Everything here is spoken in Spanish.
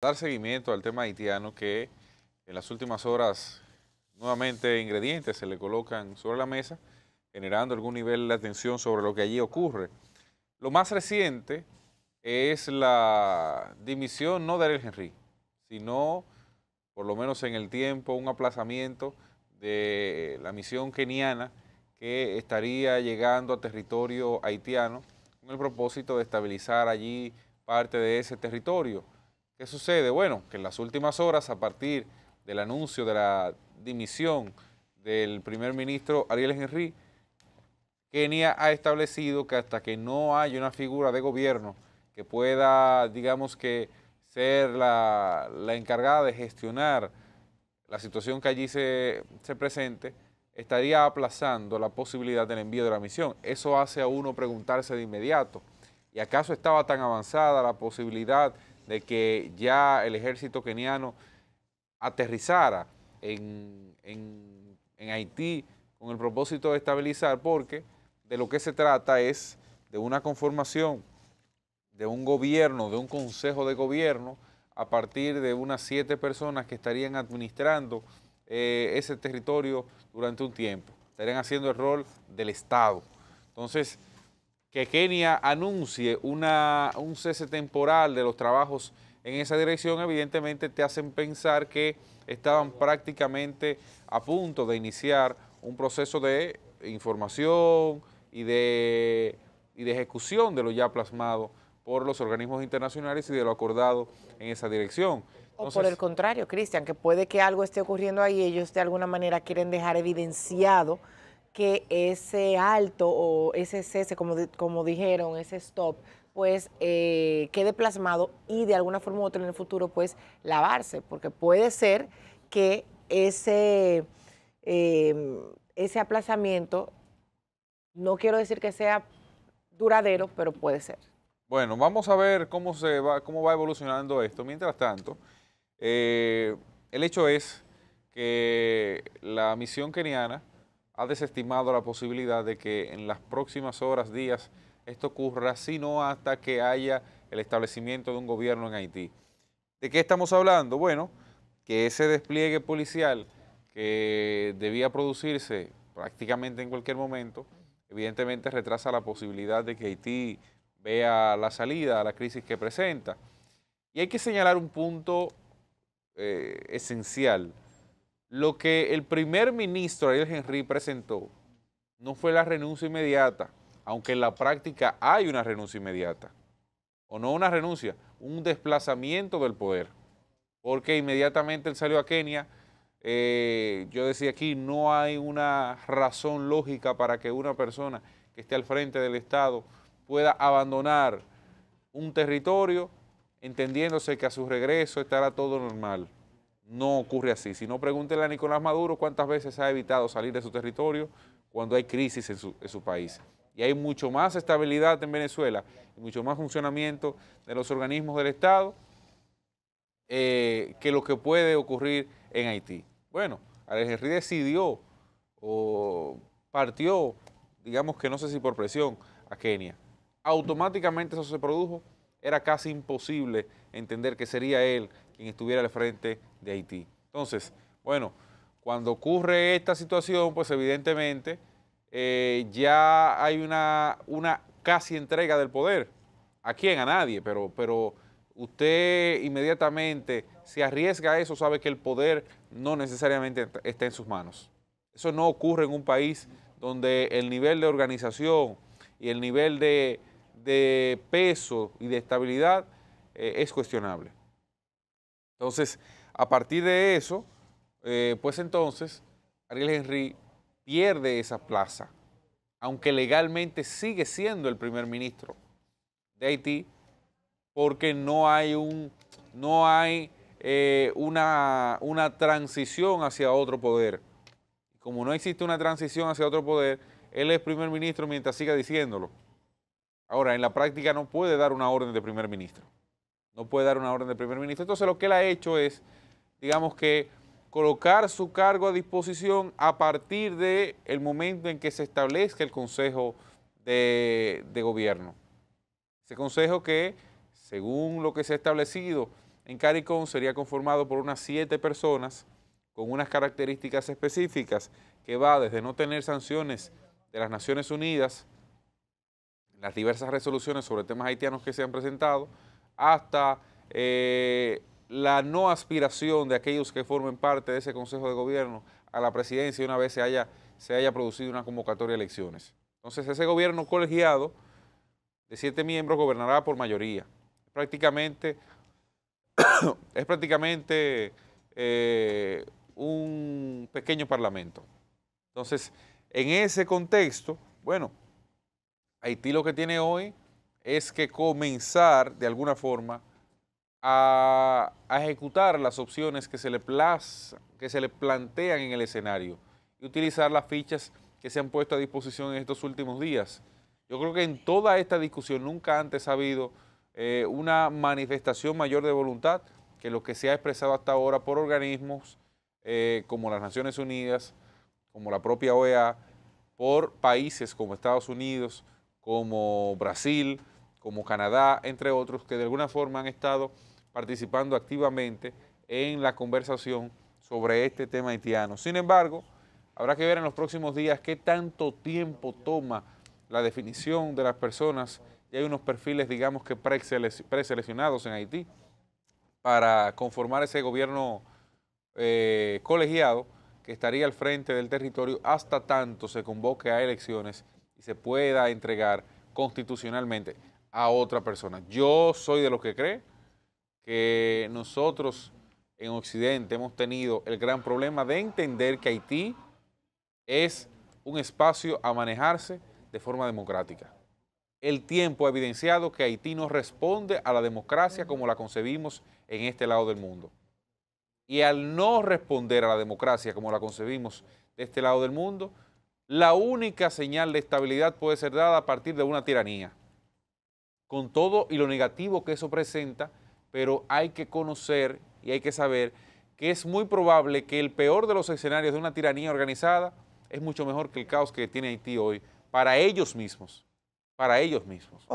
dar seguimiento al tema haitiano que en las últimas horas nuevamente ingredientes se le colocan sobre la mesa, generando algún nivel de atención sobre lo que allí ocurre. Lo más reciente es la dimisión no de Ariel Henry, sino, por lo menos en el tiempo, un aplazamiento de la misión keniana que estaría llegando a territorio haitiano con el propósito de estabilizar allí parte de ese territorio. ¿Qué sucede? Bueno, que en las últimas horas, a partir del anuncio de la dimisión del primer ministro Ariel Henry, Kenia ha establecido que hasta que no haya una figura de gobierno que pueda, digamos que, ser la, encargada de gestionar la situación que allí se, se presente, estaría aplazando la posibilidad del envío de la misión. Eso hace a uno preguntarse de inmediato, ¿y acaso estaba tan avanzada la posibilidad de que ya el ejército keniano aterrizara en, Haití con el propósito de estabilizar, porque de lo que se trata es de una conformación de un gobierno, de un consejo de gobierno, a partir de unas siete personas que estarían administrando eh, ese territorio durante un tiempo. Estarían haciendo el rol del Estado. Entonces, que Kenia anuncie un cese temporal de los trabajos en esa dirección, evidentemente te hacen pensar que estaban prácticamente a punto de iniciar un proceso de información y de, ejecución de lo ya plasmado por los organismos internacionales y de lo acordado en esa dirección. o por el contrario, Cristian, que puede que algo esté ocurriendo ahí, y ellos de alguna manera quieren dejar evidenciado que ese alto o ese cese, como, dijeron, ese stop, pues eh, quede plasmado y de alguna forma u otra en el futuro, pues lavarse, porque puede ser que ese, em, ese aplazamiento, no quiero decir que sea duradero, pero puede ser. Bueno, vamos a ver cómo, se va, cómo va evolucionando esto. Mientras tanto, eh, el hecho es que la misión keniana ha desestimado la posibilidad de que en las próximas horas, días, esto ocurra, sino hasta que haya el establecimiento de un gobierno en Haití. ¿De qué estamos hablando? Bueno, que ese despliegue policial que debía producirse prácticamente en cualquier momento, evidentemente retrasa la posibilidad de que Haití vea la salida a la crisis que presenta. Y hay que señalar un punto eh, esencial lo que el primer ministro Ariel Henry presentó no fue la renuncia inmediata, aunque en la práctica hay una renuncia inmediata, o no una renuncia, un desplazamiento del poder, porque inmediatamente él salió a Kenia. Eh, yo decía aquí, no hay una razón lógica para que una persona que esté al frente del Estado pueda abandonar un territorio entendiéndose que a su regreso estará todo normal no ocurre así. Si no, pregúntele a Nicolás Maduro cuántas veces ha evitado salir de su territorio cuando hay crisis en su, país. Y hay mucho más estabilidad en Venezuela y mucho más funcionamiento de los organismos del Estado eh, que lo que puede ocurrir en Haití. Bueno, Alejandro decidió o partió, digamos que no sé si por presión, a Kenia. Automáticamente eso se produjo. Era casi imposible entender que sería él quien estuviera al frente de Haití. Entonces, bueno, cuando ocurre esta situación, pues evidentemente eh, ya hay una, una casi entrega del poder. ¿A quién? A nadie, pero, pero usted inmediatamente se arriesga a eso, sabe que el poder no necesariamente está en sus manos. Eso no ocurre en un país donde el nivel de organización y el nivel de, peso y de estabilidad eh, es cuestionable. Entonces, a partir de eso, eh, pues entonces Ariel Henry pierde esa plaza, aunque legalmente sigue siendo el primer ministro de Haití, porque no hay, un, no hay eh, una, una transición hacia otro poder. Como no existe una transición hacia otro poder, él es primer ministro mientras siga diciéndolo. Ahora, en la práctica no puede dar una orden de primer ministro. No puede dar una orden de primer ministro. Entonces lo que él ha hecho es digamos que, colocar su cargo a disposición a partir del el momento en que se establezca el Consejo de, Gobierno. Ese Consejo que, según lo que se ha establecido en CARICOM, sería conformado por unas siete personas con unas características específicas que va desde no tener sanciones de las Naciones Unidas, las diversas resoluciones sobre temas haitianos que se han presentado, hasta eh, la no aspiración de aquellos que formen parte de ese Consejo de Gobierno a la presidencia una vez se haya, se haya producido una convocatoria de elecciones. Entonces ese gobierno colegiado de siete miembros gobernará por mayoría. Prácticamente, es prácticamente eh, un pequeño parlamento. Entonces, en ese contexto, bueno, Haití lo que tiene hoy es que comenzar de alguna forma a, ejecutar las opciones que se, le que se le plantean en el escenario y utilizar las fichas que se han puesto a disposición en estos últimos días. Yo creo que en toda esta discusión nunca antes ha habido eh, una manifestación mayor de voluntad que lo que se ha expresado hasta ahora por organismos eh, como las Naciones Unidas, como la propia OEA, por países como Estados Unidos, como Brasil, como Canadá, entre otros, que de alguna forma han estado participando activamente en la conversación sobre este tema haitiano. Sin embargo, habrá que ver en los próximos días qué tanto tiempo toma la definición de las personas. Y hay unos perfiles, digamos que preseleccionados en Haití para conformar ese gobierno eh, colegiado que estaría al frente del territorio hasta tanto se convoque a elecciones y se pueda entregar constitucionalmente a otra persona. Yo soy de los que cree que nosotros en Occidente hemos tenido el gran problema de entender que Haití es un espacio a manejarse de forma democrática. El tiempo ha evidenciado que Haití no responde a la democracia como la concebimos en este lado del mundo. Y al no responder a la democracia como la concebimos de este lado del mundo, la única señal de estabilidad puede ser dada a partir de una tiranía con todo y lo negativo que eso presenta, pero hay que conocer y hay que saber que es muy probable que el peor de los escenarios de una tiranía organizada es mucho mejor que el caos que tiene Haití hoy para ellos mismos, para ellos mismos.